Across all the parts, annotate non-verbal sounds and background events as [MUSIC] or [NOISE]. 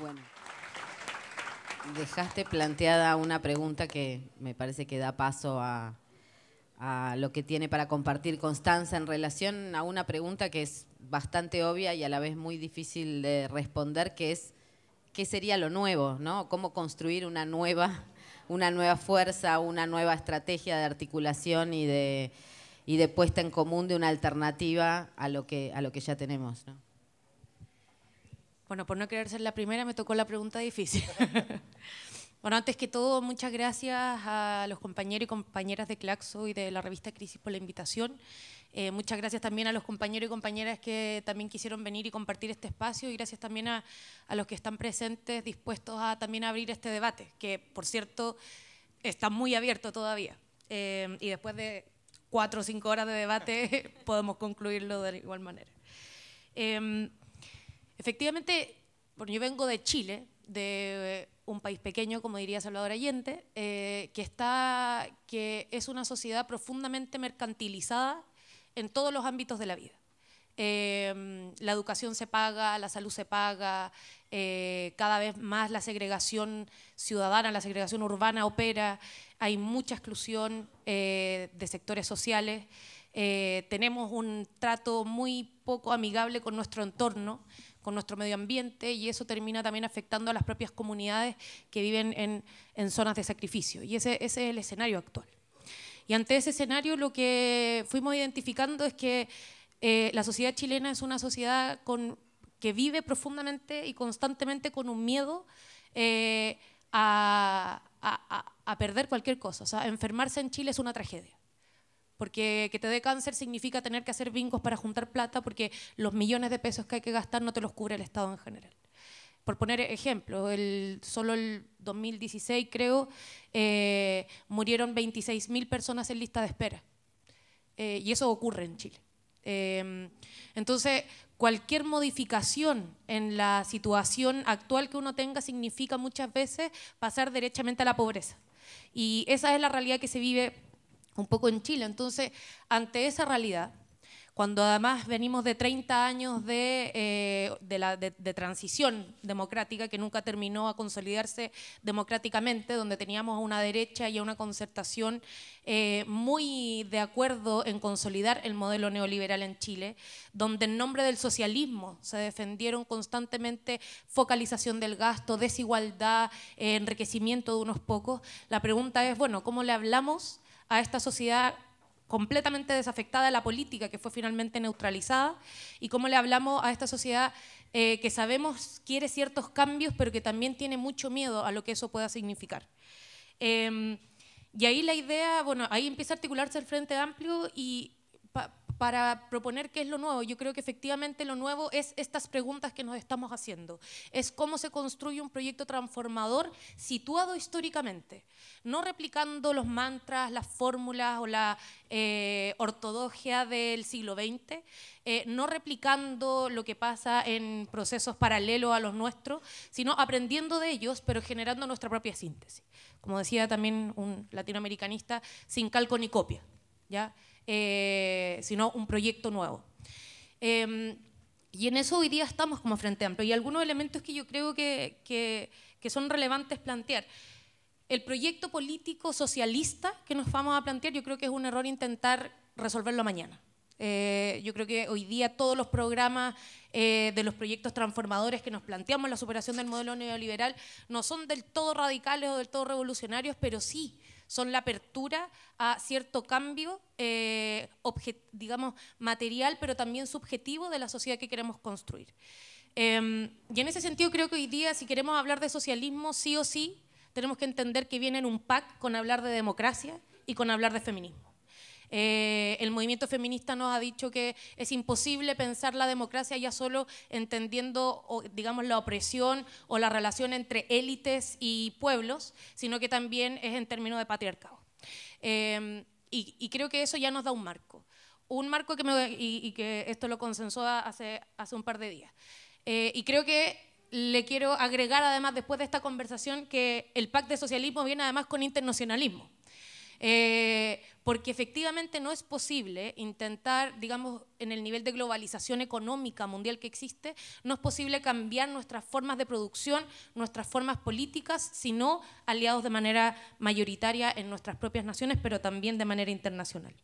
Bueno, dejaste planteada una pregunta que me parece que da paso a, lo que tiene para compartir Constanza en relación a una pregunta que es bastante obvia y a la vez muy difícil de responder, que es qué sería lo nuevo, ¿no? Cómo construir una nueva, una nueva fuerza, una nueva estrategia de articulación y de, y de puesta en común de una alternativa a lo que, a lo que ya tenemos, Bueno, por no querer ser la primera, me tocó la pregunta difícil. [LAUGHS] Bueno, antes que todo, muchas gracias a los compañeros y compañeras de Claxo y de la revista Crisis por la invitación. Eh, muchas gracias también a los compañeros y compañeras que también quisieron venir y compartir este espacio y gracias también a, los que están presentes dispuestos a también abrir este debate, que por cierto está muy abierto todavía. Eh, y después de cuatro o cinco horas de debate [LAUGHS] podemos concluirlo de igual manera. Eh, efectivamente, yo vengo de Chile, de eh, un país pequeño, como diría Salvador Allende, eh, que, está, que es una sociedad profundamente mercantilizada en todos los ámbitos de la vida. Em, la educación se paga, la salud se paga, eh, cada vez más la segregación ciudadana, la segregación urbana opera, hay mucha exclusión de sectores sociales, tenemos un trato muy poco amigable con nuestro entorno, con nuestro medio ambiente y eso termina también afectando a las propias comunidades que viven en, zonas de sacrificio. Y ese, es el escenario actual. Y ante ese escenario lo que fuimos identificando es que eh, la sociedad chilena es una sociedad con, que vive profundamente y constantemente con un miedo eh, a, a, perder cualquier cosa. O sea, enfermarse en Chile es una tragedia. Porque que te dé cáncer significa tener que hacer vincos para juntar plata porque los millones de pesos que hay que gastar no te los cubre el Estado en general. Por poner ejemplo, el, solo el 2016 creo, eh, murieron 26.000 personas en lista de espera. Eh, y eso ocurre en Chile. Em, entonces, cualquier modificación en la situación actual que uno tenga significa muchas veces pasar derechamente a la pobreza. Y esa es la realidad que se vive un poco en Chile. Entonces, ante esa realidad, cuando además venimos de 30 años eh, de, transición democrática que nunca terminó a consolidarse democráticamente, donde teníamos a una derecha y a una concertación eh, muy de acuerdo en consolidar el modelo neoliberal en Chile, donde en nombre del socialismo se defendieron constantemente focalización del gasto, desigualdad, eh, enriquecimiento de unos pocos. La pregunta es, bueno, ¿cómo le hablamos? a esta sociedad completamente desafectada de la política, que fue finalmente neutralizada, y cómo le hablamos a esta sociedad eh, que sabemos quiere ciertos cambios, pero que también tiene mucho miedo a lo que eso pueda significar. Em, y ahí la idea, bueno, ahí empieza a articularse el Frente Amplio y para proponer qué es lo nuevo. Yo creo que efectivamente lo nuevo es estas preguntas que nos estamos haciendo. Es cómo se construye un proyecto transformador situado históricamente, no replicando los mantras, las fórmulas o la eh, ortodoxia del siglo XX, eh, no replicando lo que pasa en procesos paralelos a los nuestros, sino aprendiendo de ellos, pero generando nuestra propia síntesis. Como decía también un latinoamericanista, sin calco ni copia. ¿ya? Eh, sino un proyecto nuevo. Em, y en eso hoy día estamos como Frente Amplio. Y algunos elementos que yo creo que, son relevantes plantear. El proyecto político socialista que nos vamos a plantear, yo creo que es un error intentar resolverlo mañana. Eh, yo creo que hoy día todos los programas eh, de los proyectos transformadores que nos planteamos, la superación del modelo neoliberal, no son del todo radicales o del todo revolucionarios, pero sí son la apertura a cierto cambio, eh, digamos, material, pero también subjetivo de la sociedad que queremos construir. Em, y en ese sentido creo que hoy día, si queremos hablar de socialismo, sí o sí, tenemos que entender que viene en un pack con hablar de democracia y con hablar de feminismo. Eh, el movimiento feminista nos ha dicho que es imposible pensar la democracia ya solo entendiendo, digamos, la opresión o la relación entre élites y pueblos, sino que también es en términos de patriarcado. Em, y, creo que eso ya nos da un marco un marco que me, y, que esto lo consensuó hace, hace un par de días. Eh, y creo que le quiero agregar además después de esta conversación que el pacto de socialismo viene además con internacionalismo. Eh, porque efectivamente no es posible intentar, digamos, en el nivel de globalización económica mundial que existe, no es posible cambiar nuestras formas de producción, nuestras formas políticas, sino aliados de manera mayoritaria en nuestras propias naciones, pero también de manera internacional.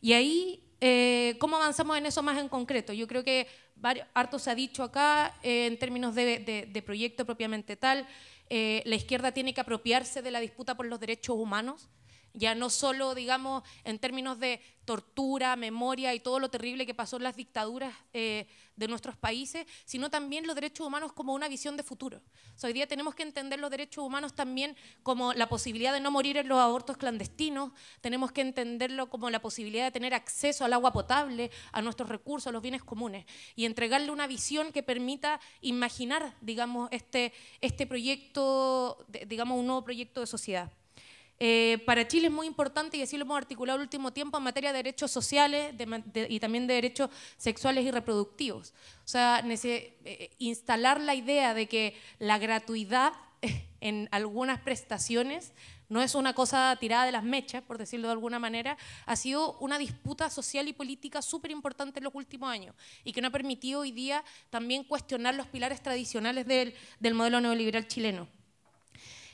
Y ahí, eh, ¿cómo avanzamos en eso más en concreto? Yo creo que varios, harto se ha dicho acá eh, en términos de, proyecto propiamente tal, eh, la izquierda tiene que apropiarse de la disputa por los derechos humanos, ya no solo, digamos, en términos de tortura, memoria y todo lo terrible que pasó en las dictaduras eh, de nuestros países, sino también los derechos humanos como una visión de futuro. hoy día tenemos que entender los derechos humanos también como la posibilidad de no morir en los abortos clandestinos, tenemos que entenderlo como la posibilidad de tener acceso al agua potable, a nuestros recursos, a los bienes comunes, y entregarle una visión que permita imaginar, digamos, este, este proyecto, digamos, un nuevo proyecto de sociedad. Eh, para Chile es muy importante, y así lo hemos articulado el último tiempo, en materia de derechos sociales y también de derechos sexuales y reproductivos. O sea, eh, instalar la idea de que la gratuidad [LAUGHS] en algunas prestaciones no es una cosa tirada de las mechas, por decirlo de alguna manera, ha sido una disputa social y política súper importante en los últimos años y que no ha permitido hoy día también cuestionar los pilares tradicionales del modelo neoliberal chileno.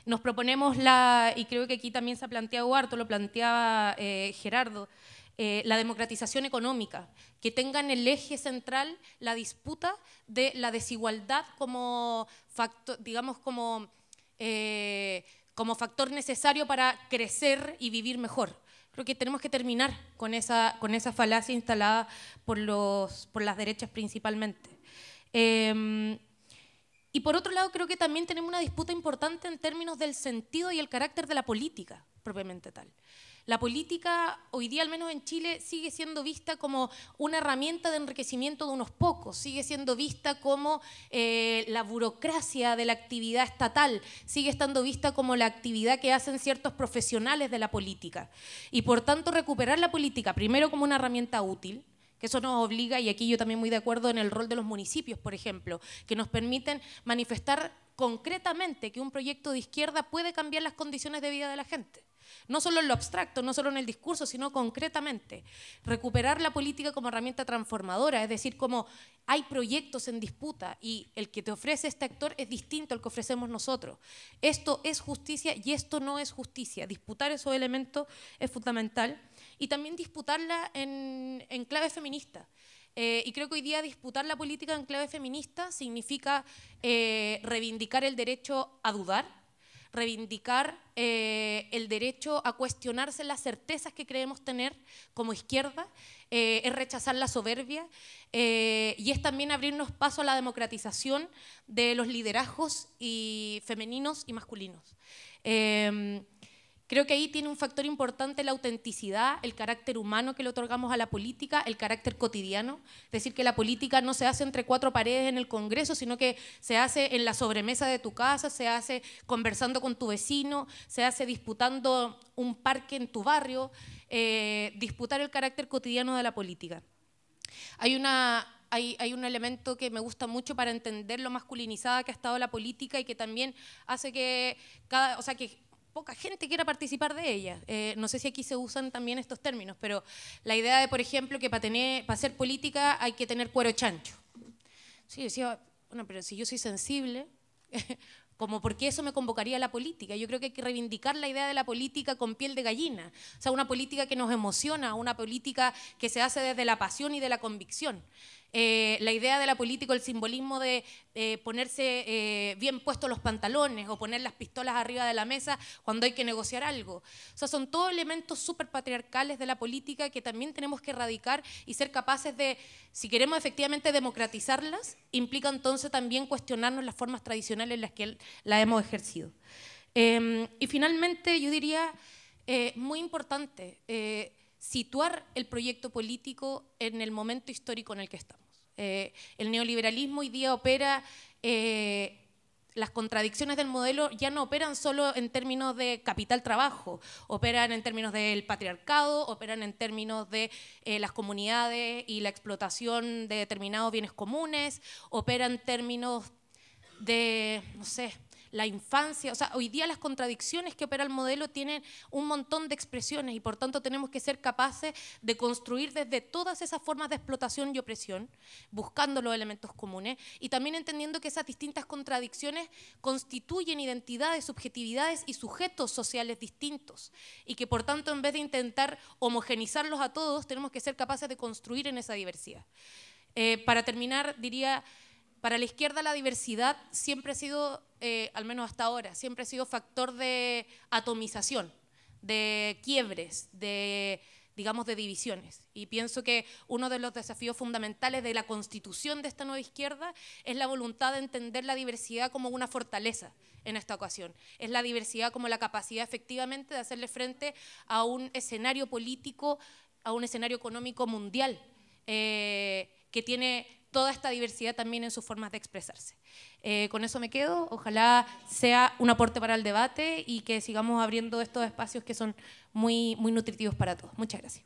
Nos proponemos la, y creo que aquí también se ha planteado lo planteaba eh, Gerardo, eh, la democratización económica, que tenga en el eje central la disputa de la desigualdad como factor, digamos, como, eh, como factor necesario para crecer y vivir mejor. Creo que tenemos que terminar con esa, con esa falacia instalada por, los, por las derechas principalmente. Em, y por otro lado, creo que también tenemos una disputa importante en términos del sentido y el carácter de la política, propiamente tal. La política, hoy día al menos en Chile, sigue siendo vista como una herramienta de enriquecimiento de unos pocos, sigue siendo vista como eh, la burocracia de la actividad estatal, sigue estando vista como la actividad que hacen ciertos profesionales de la política. Y por tanto, recuperar la política, primero como una herramienta útil, que eso nos obliga, y aquí yo también muy de acuerdo en el rol de los municipios, por ejemplo, que nos permiten manifestar concretamente que un proyecto de izquierda puede cambiar las condiciones de vida de la gente. No solo en lo abstracto, no solo en el discurso, sino concretamente. Recuperar la política como herramienta transformadora, es decir, como hay proyectos en disputa y el que te ofrece este actor es distinto al que ofrecemos nosotros. Esto es justicia y esto no es justicia. Disputar esos elementos es fundamental y también disputarla en, en clave feminista. Eh, y creo que hoy día disputar la política en clave feminista significa eh, reivindicar el derecho a dudar, reivindicar eh, el derecho a cuestionarse las certezas que creemos tener como izquierda, es rechazar la soberbia y es también abrirnos paso a la democratización de los liderazgos y femeninos y masculinos. Creo que ahí tiene un factor importante la autenticidad, el carácter humano que le otorgamos a la política, el carácter cotidiano. Es decir, que la política no se hace entre cuatro paredes en el Congreso, sino que se hace en la sobremesa de tu casa, se hace conversando con tu vecino, se hace disputando un parque en tu barrio, eh, disputar el carácter cotidiano de la política. Hay una hay, hay, un elemento que me gusta mucho para entender lo masculinizada que ha estado la política y que también hace que cada, o sea, que poca gente quiera participar de ella. Eh, no sé si aquí se usan también estos términos, pero la idea de, por ejemplo, que para, tener, para hacer política hay que tener cuero chancho. Sí, decía, bueno, pero si yo soy sensible, [LAUGHS] como porque eso me convocaría a la política. Yo creo que hay que reivindicar la idea de la política con piel de gallina, o sea, una política que nos emociona, una política que se hace desde la pasión y de la convicción. Eh, la idea de la política, el simbolismo de eh, ponerse eh, bien puestos los pantalones o poner las pistolas arriba de la mesa cuando hay que negociar algo. O sea, son todos elementos súper patriarcales de la política que también tenemos que erradicar y ser capaces de, si queremos efectivamente democratizarlas, implica entonces también cuestionarnos las formas tradicionales en las que la hemos ejercido. Em, y finalmente, yo diría, eh, muy importante, situar el proyecto político en el momento histórico en el que estamos. Eh, el neoliberalismo hoy día opera, eh, las contradicciones del modelo ya no operan solo en términos de capital-trabajo, operan en términos del patriarcado, operan en términos de eh, las comunidades y la explotación de determinados bienes comunes, operan en términos de, no sé, la infancia. O sea, hoy día las contradicciones que opera el modelo tienen un montón de expresiones y por tanto tenemos que ser capaces de construir desde todas esas formas de explotación y opresión, buscando los elementos comunes y también entendiendo que esas distintas contradicciones constituyen identidades, subjetividades y sujetos sociales distintos y que por tanto en vez de intentar homogenizarlos a todos, tenemos que ser capaces de construir en esa diversidad. Eh, para terminar, diría para la izquierda la diversidad siempre ha sido, eh, al menos hasta ahora, siempre ha sido factor de atomización, de quiebres, de digamos, de divisiones. Y pienso que uno de los desafíos fundamentales de la constitución de esta nueva izquierda es la voluntad de entender la diversidad como una fortaleza en esta ocasión. Es la diversidad como la capacidad efectivamente de hacerle frente a un escenario político, a un escenario económico mundial, eh, que tiene toda esta diversidad también en sus formas de expresarse. Eh, con eso me quedo, ojalá sea un aporte para el debate y que sigamos abriendo estos espacios que son muy, muy nutritivos para todos. Muchas gracias.